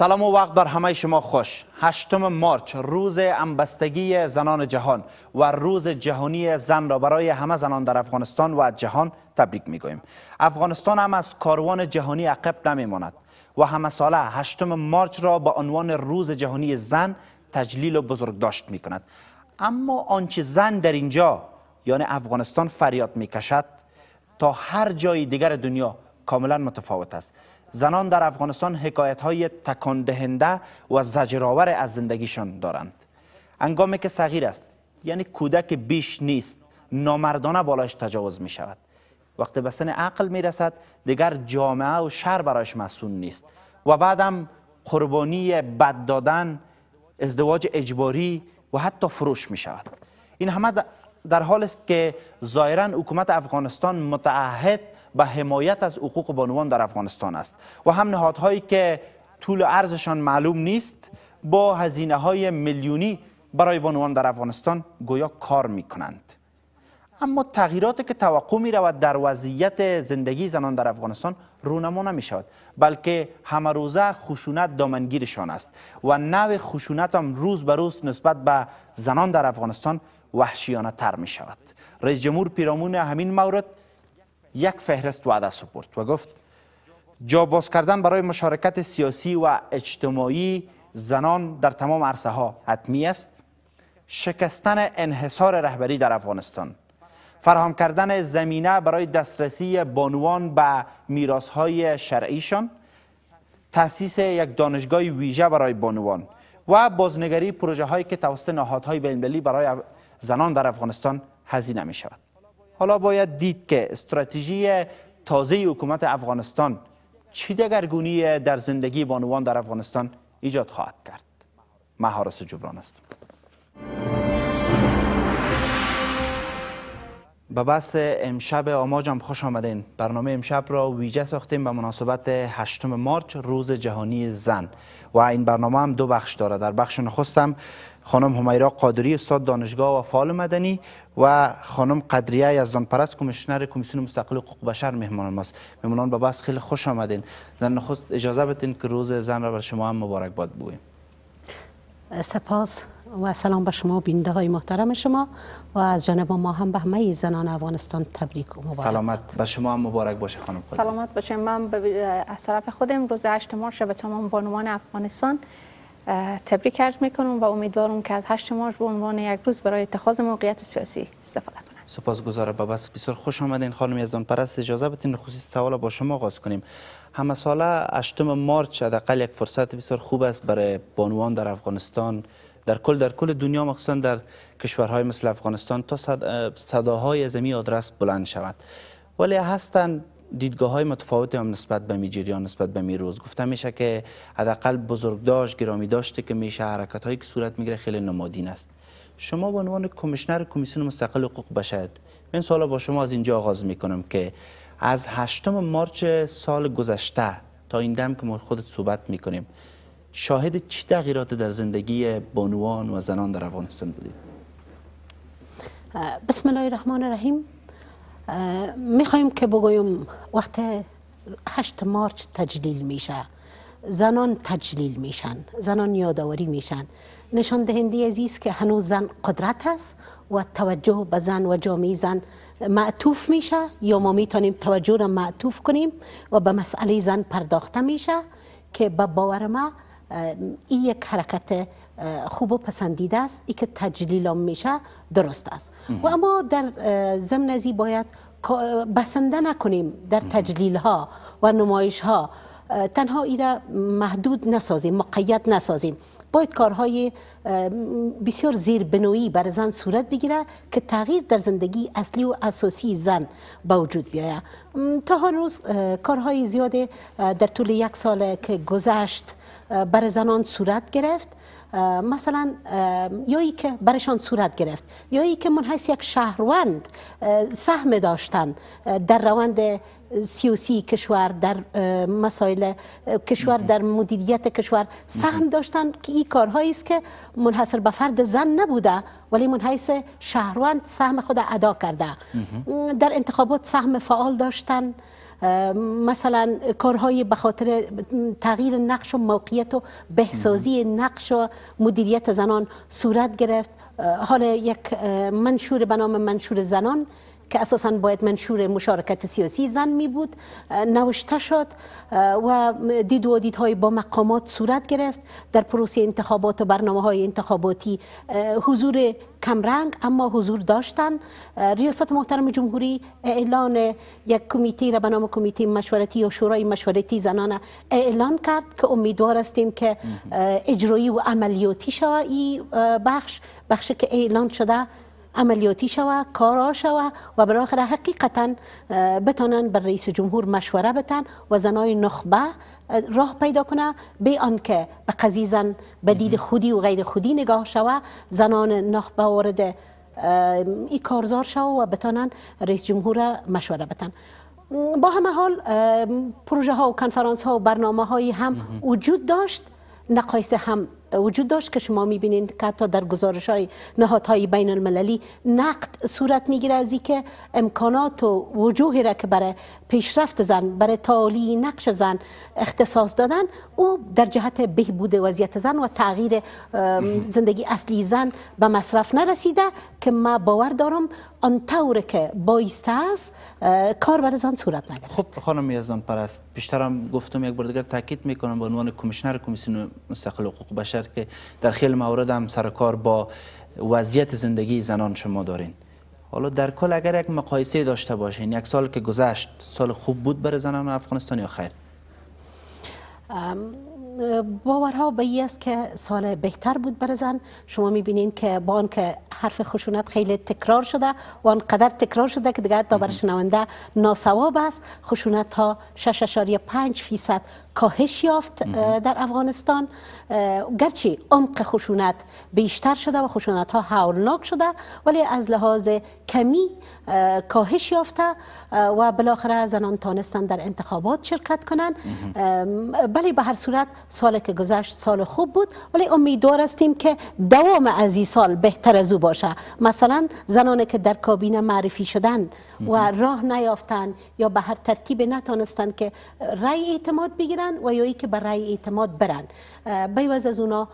سلام و وقت بر همه شما خوش هشتم مارچ روز همبستگی زنان جهان و روز جهانی زن را برای همه زنان در افغانستان و جهان تبریک میگوییم افغانستان هم از کاروان جهانی عقب نمیماند و همه ساله هشتم مارچ را به عنوان روز جهانی زن تجلیل و بزرگ داشت می کند اما آنچه زن در اینجا یعنی افغانستان فریاد میکشد تا هر جای دیگر دنیا کاملا متفاوت است زنان در افغانستان حکایت های تکان دهنده و زجرآور از زندگیشان دارند انگامی که صغیر است یعنی کودک بیش نیست نامردانه بالاش تجاوز می شود وقتی به سن عقل می رسد دیگر جامعه و شهر برایش مسئول نیست و بعدم قربانی بد دادن ازدواج اجباری و حتی فروش می شود این همه در حال است که ظاهرا حکومت افغانستان متعهد با حمایت از حقوق بانوان در افغانستان است و هم نهادهایی که طول ارزشان معلوم نیست با هزینه های میلیونی برای بانوان در افغانستان گویا کار می کنند. اما تغییراتی که توقع می رود در وضعیت زندگی زنان در افغانستان رونما نمی شود بلکه همه روزه خشونت دامنگیرشان است و نوع خشونت هم روز به روز نسبت به زنان در افغانستان وحشیانه تر می شود رئیس جمهور پیرامون همین مورد یک فهرست وعده سپرد و گفت جا کردن برای مشارکت سیاسی و اجتماعی زنان در تمام عرصه ها حتمی است شکستن انحصار رهبری در افغانستان فراهم کردن زمینه برای دسترسی بانوان به میراث های شرعیشان تاسیس یک دانشگاه ویژه برای بانوان و بازنگری پروژه هایی که توسط نهادهای بین‌المللی برای زنان در افغانستان هزینه می شود حالا باید دید که استراتژی تازه حکومت افغانستان چی دگرگونی در زندگی بانوان در افغانستان ایجاد خواهد کرد مهارس جبران است به بحث امشب آماجم خوش آمدین برنامه امشب را ویژه ساختیم به مناسبت 8 مارچ روز جهانی زن و این برنامه هم دو بخش داره در بخش نخستم خانم همیرا قادری استاد دانشگاه و فعال مدنی و خانم قدریه از پرست کمیشنر کمیسیون مستقل حقوق بشر مهمان ماست مهمانان به بس خیلی خوش آمدین در نخست اجازه بدین که روز زن را بر شما هم مبارک باد بگویم سپاس و سلام به شما بینده های محترم شما و از جانب ما هم به همه زنان افغانستان تبریک و مبارک سلامت به شما هم مبارک باشه خانم خود سلامت باشه من از طرف خودم روز 8 مارس به تمام بانوان افغانستان تبریک عرض میکنم و امیدوارم که از 8 مارس به عنوان یک روز برای اتخاذ موقعیت سیاسی استفاده کنم سپاسگزارم بس بسیار خوش آمدین خانم یزدان پرست اجازه بدین خصوص سوال با شما آغاز کنیم همه ساله 8 مارچ حداقل یک فرصت بسیار خوب است برای بانوان در افغانستان در کل در کل دنیا مخصوصا در کشورهای مثل افغانستان تا صداهای زمین آدرس بلند شود ولی هستند دیدگاه های متفاوتی هم نسبت به میجریان نسبت به میروز گفته میشه که حداقل بزرگ داشت گرامی داشته که میشه حرکت هایی که صورت میگیره خیلی نمادین است شما به عنوان کمیشنر کمیسیون مستقل حقوق بشر من سوالا با شما از اینجا آغاز میکنم که از هشتم مارچ سال گذشته تا این دم که ما خودت صحبت میکنیم شاهد چی تغییرات در زندگی بانوان و زنان در افغانستان بودید؟ بسم الله الرحمن الرحیم میخوایم که بگویم وقت 8 مارچ تجلیل میشه زنان تجلیل میشن زنان یادآوری میشن نشان دهنده عزیز که هنوز زن قدرت است و توجه به زن و جامعه زن معطوف میشه یا ما میتونیم توجه را معطوف کنیم و به مسئله زن پرداخته میشه که به باور ما این یک حرکت خوب و پسندیده است ای که تجلیل میشه درست است و اما در ضمن ازی باید بسنده نکنیم در تجلیل ها و نمایش ها تنها ایره محدود نسازیم مقید نسازیم باید کارهای بسیار زیربنویی بر زن صورت بگیره که تغییر در زندگی اصلی و اساسی زن با وجود بیاید تا هنوز کارهای زیاد در طول یک سال که گذشت بر زنان صورت گرفت مثلا یایی که برشان صورت گرفت یایی که منحس یک شهروند سهم داشتن در روند سیاسی کشور در مسائل کشور در مدیریت کشور سهم داشتن که این کارهایی است که منحصر به فرد زن نبوده ولی منحیث شهروند سهم خود ادا کرده در انتخابات سهم فعال داشتن مثلا کارهای به خاطر تغییر نقش و موقعیت و بهسازی نقش و مدیریت زنان صورت گرفت حال یک منشور به نام منشور زنان که اساسا باید منشور مشارکت سیاسی زن می بود نوشته شد و دید و های با مقامات صورت گرفت در پروسه انتخابات و برنامه های انتخاباتی حضور کمرنگ اما حضور داشتن ریاست محترم جمهوری اعلان یک کمیته را به نام کمیته مشورتی یا شورای مشورتی زنانه اعلان کرد که امیدوار هستیم که اجرایی و عملیاتی شود بخش بخشی که اعلان شده عملیاتی شوه کارا شوه و بالاخره حقیقتا بتانن بر رئیس جمهور مشوره بتن و زنای نخبه راه پیدا کنه به آنکه به قضی زن به دید خودی و غیر خودی نگاه شوه زنان نخبه وارد ای کارزار شوه و بتانن رئیس جمهور مشوره بتن با همه حال پروژه ها و کنفرانس ها و برنامه هایی هم وجود داشت نقایص هم وجود داشت که شما میبینید که حتی در گزارش های های بین المللی نقد صورت میگیره از که امکانات و وجوهی را که برای پیشرفت زن برای تعالی نقش زن اختصاص دادن او در جهت بهبود وضعیت زن و تغییر زندگی اصلی زن به مصرف نرسیده که ما باور دارم آن طور که بایسته است کار بر زن صورت نگرد خب خانم یزدان پرست پیشترم گفتم یک بار دیگر تاکید میکنم به عنوان کمیشنر کمیسیون مستقل حقوق بشر که در خیلی موارد هم سرکار با وضعیت زندگی زنان شما دارین حالا در کل اگر یک مقایسه داشته باشین یک سال که گذشت سال خوب بود برای زنان افغانستان یا خیر باورها به است که سال بهتر بود بر زن شما میبینین که با حرف خشونت خیلی تکرار شده و آنقدر تکرار شده که دیگر تا بر شنونده ناسواب است خشونت ها 6.5 فیصد کاهش یافت در افغانستان گرچه عمق خشونت بیشتر شده و خشونت ها حولناک شده ولی از لحاظ کمی کاهش یافته و بالاخره زنان تانستن در انتخابات شرکت کنند بلی به هر صورت سال که گذشت سال خوب بود ولی امیدوار هستیم که دوام از این سال بهتر از او باشه مثلا زنانی که در کابینه معرفی شدن و راه نیافتن یا به هر ترتیب نتانستن که رای اعتماد بگیرن و یا ای که به رای اعتماد برن بیوز از اونا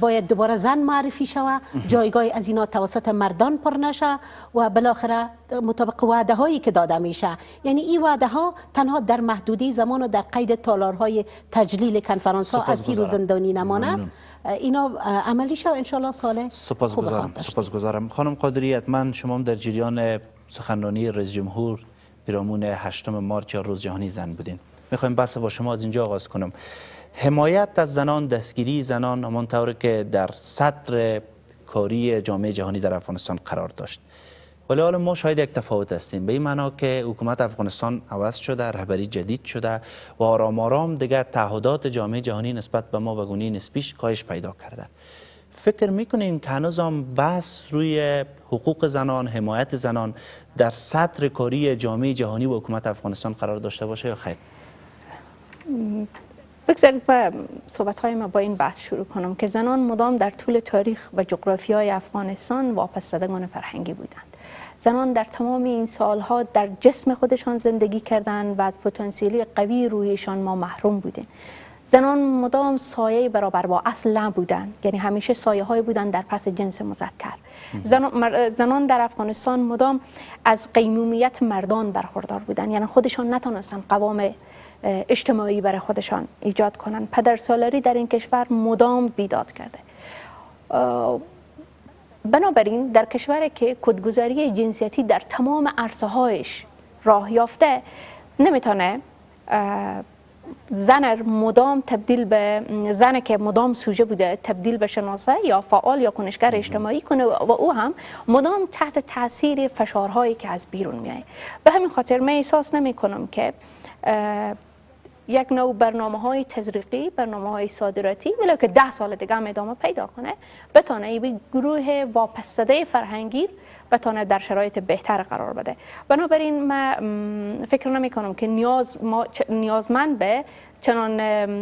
باید دوباره زن معرفی شوه جایگاه از اینا توسط مردان پر نشه و بالاخره مطابق وعده هایی که داده میشه یعنی این وعده ها تنها در محدودی زمان و در قید تالار های تجلیل کنفرانس ها اسیر و زندانی نماند اینا عملیش شاء انشالله سال سپاسگزارم سپاسگزارم خانم قادری حتما شما در جریان سخنرانی رئیس جمهور پیرامون 8 مارچ یا روز جهانی زن بودین میخوایم بحث با شما از اینجا آغاز کنم حمایت از زنان دستگیری زنان همانطور که در سطر کاری جامعه جهانی در افغانستان قرار داشت ولی حالا ما شاید یک تفاوت هستیم به این معنا که حکومت افغانستان عوض شده رهبری جدید شده و آرام آرام دیگر تعهدات جامعه جهانی نسبت به ما و گونه نسبیش کاهش پیدا کرده فکر میکنین که هنوز هم بحث روی حقوق زنان حمایت زنان در سطر کاری جامعه جهانی و حکومت افغانستان قرار داشته باشه یا خیر بگذارید به صحبت های ما با این بحث شروع کنم که زنان مدام در طول تاریخ و جغرافی های افغانستان زدگان فرهنگی بودند زنان در تمام این سالها در جسم خودشان زندگی کردند و از پتانسیلی قوی رویشان ما محروم بودیم زنان مدام سایه برابر با اصل نبودند یعنی همیشه سایه های بودند در پس جنس مذکر زنان در افغانستان مدام از قیمومیت مردان برخوردار بودند یعنی خودشان نتونستند قوام اجتماعی برای خودشان ایجاد کنند پدر سالاری در این کشور مدام بیداد کرده بنابراین در کشور که کدگذاری جنسیتی در تمام عرصه هایش راه یافته نمیتونه زن مدام تبدیل به زن که مدام سوژه بوده تبدیل به شناسه یا فعال یا کنشگر اجتماعی کنه و او هم مدام تحت تاثیر فشارهایی که از بیرون میایه به همین خاطر من احساس نمی کنم که یک نوع برنامه های تزریقی برنامه های صادراتی ولی که ده سال دیگه هم ادامه پیدا کنه بتانه به گروه واپسده فرهنگی بتانه در شرایط بهتر قرار بده بنابراین من فکر نمی کنم که نیاز ما نیازمند به چنان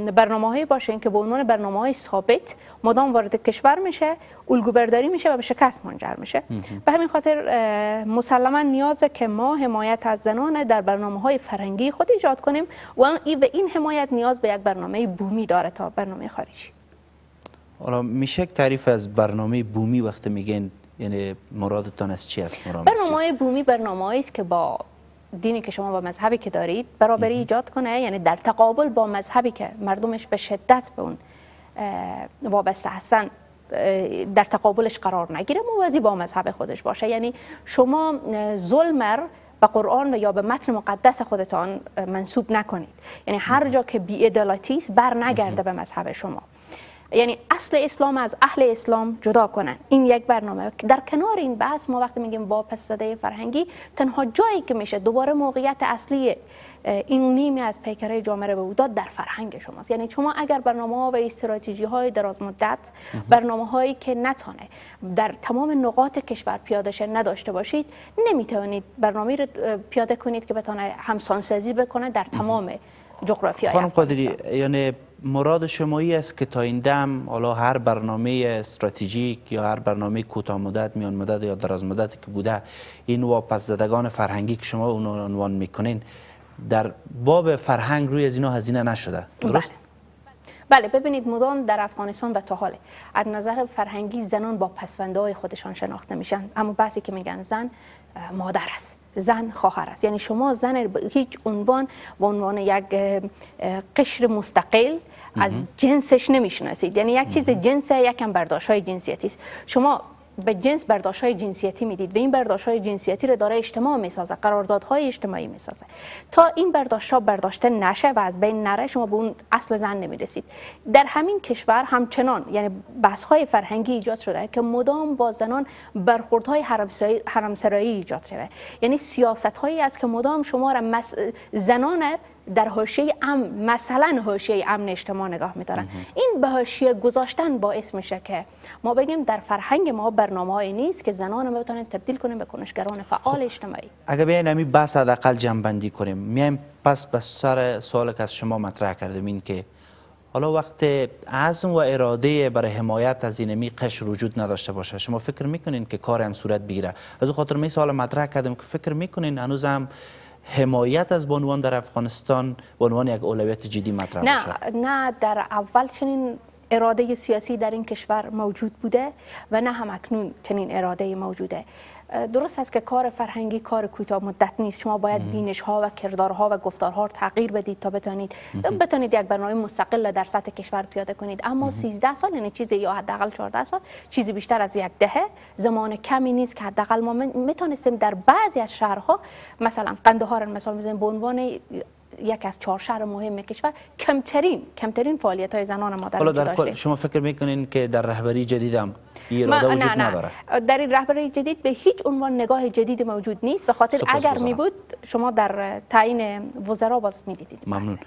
برنامه هایی باشین که به عنوان برنامه های ثابت مدام وارد کشور میشه الگوبرداری میشه و به شکست منجر میشه به همین خاطر مسلما نیازه که ما حمایت از زنان در برنامه های فرنگی خود ایجاد کنیم و این این حمایت نیاز به یک برنامه بومی داره تا برنامه خارجی حالا میشه یک تعریف از برنامه بومی وقتی میگین یعنی مرادتان از چی است برنامه بومی برنامه است که با دینی که شما با مذهبی که دارید برابری ایجاد کنه یعنی در تقابل با مذهبی که مردمش به شدت به اون وابسته هستن در تقابلش قرار نگیره موازی با مذهب خودش باشه یعنی شما ظلمر به قرآن و یا به متن مقدس خودتان منصوب نکنید یعنی هر جا که بی‌عدالتی است بر نگرده به مذهب شما یعنی اصل اسلام از اهل اسلام جدا کنن این یک برنامه در کنار این بحث ما وقتی میگیم با زده فرهنگی تنها جایی که میشه دوباره موقعیت اصلی این نیمی از پیکره جامعه به داد در فرهنگ شما یعنی شما اگر برنامه ها و استراتژی های دراز مدت برنامه هایی که نتانه در تمام نقاط کشور پیاده نداشته باشید نمیتونید برنامه رو پیاده کنید که بتونه همسانسازی بکنه در تمام جغرافی خانم قادری یعنی مراد شمایی است که تا این دم حالا هر برنامه استراتژیک یا هر برنامه کوتاه مدت میان مدت یا دراز مدت که بوده این واپس زدگان فرهنگی که شما اون عنوان میکنین در باب فرهنگ روی از اینا هزینه نشده درست بله. بله ببینید مدام در افغانستان و تا حاله از نظر فرهنگی زنان با پسفنده های خودشان شناخته میشن اما بعضی که میگن زن مادر است زن خواهر است یعنی شما زن به هیچ عنوان به عنوان یک قشر مستقل از جنسش نمیشناسید یعنی یک چیز جنسی یکم برداشت های جنسیتی است شما به جنس برداشت های جنسیتی میدید و این برداشت های جنسیتی رو داره اجتماع میسازه قراردادهای اجتماعی میسازه تا این برداشت ها برداشته نشه و از بین نره شما به اون اصل زن نمیرسید در همین کشور همچنان یعنی بحث های فرهنگی ایجاد شده که مدام با زنان برخورد های حرمسرایی ایجاد شده یعنی سیاست هایی است که مدام شما را مس... زنان در حاشیه امن مثلا حاشیه امن اجتماع نگاه میدارن این به حاشیه گذاشتن باعث میشه که ما بگیم در فرهنگ ما برنامه‌ای نیست که زنان رو بتونن تبدیل کنیم به کنشگران فعال خب. اجتماعی اگر بیاین همین بحث حداقل جمع بندی کنیم میایم پس به سر سوال که از شما مطرح کردیم این که حالا وقت عزم و اراده برای حمایت از این قش وجود نداشته باشه شما فکر میکنین که کار هم صورت بگیره از خاطر می سوال مطرح کردم که فکر میکنین هنوز حمایت از بانوان در افغانستان به عنوان یک اولویت جدی مطرح نه نه در اول چنین اراده سیاسی در این کشور موجود بوده و نه هم اکنون چنین اراده موجوده درست است که کار فرهنگی کار کوتاه مدت نیست شما باید بینش ها و کردارها و گفتارها رو تغییر بدید تا بتانید بتانید یک برنامه مستقل در سطح کشور پیاده کنید اما 13 سال یعنی چیز یا حداقل 14 سال چیزی بیشتر از یک دهه زمان کمی نیست که حداقل ما میتونستیم در بعضی از شهرها مثلا قندهار مثال میزنیم به عنوان یک از چهار شهر مهم کشور کمترین کمترین فعالیت های زنان ما در حالا در شما فکر میکنین که در رهبری جدیدم اراده وجود نه نه. نداره در این رهبری جدید به هیچ عنوان نگاه جدید موجود نیست به خاطر اگر می بود شما در تعیین وزرا باز میدیدید ممنون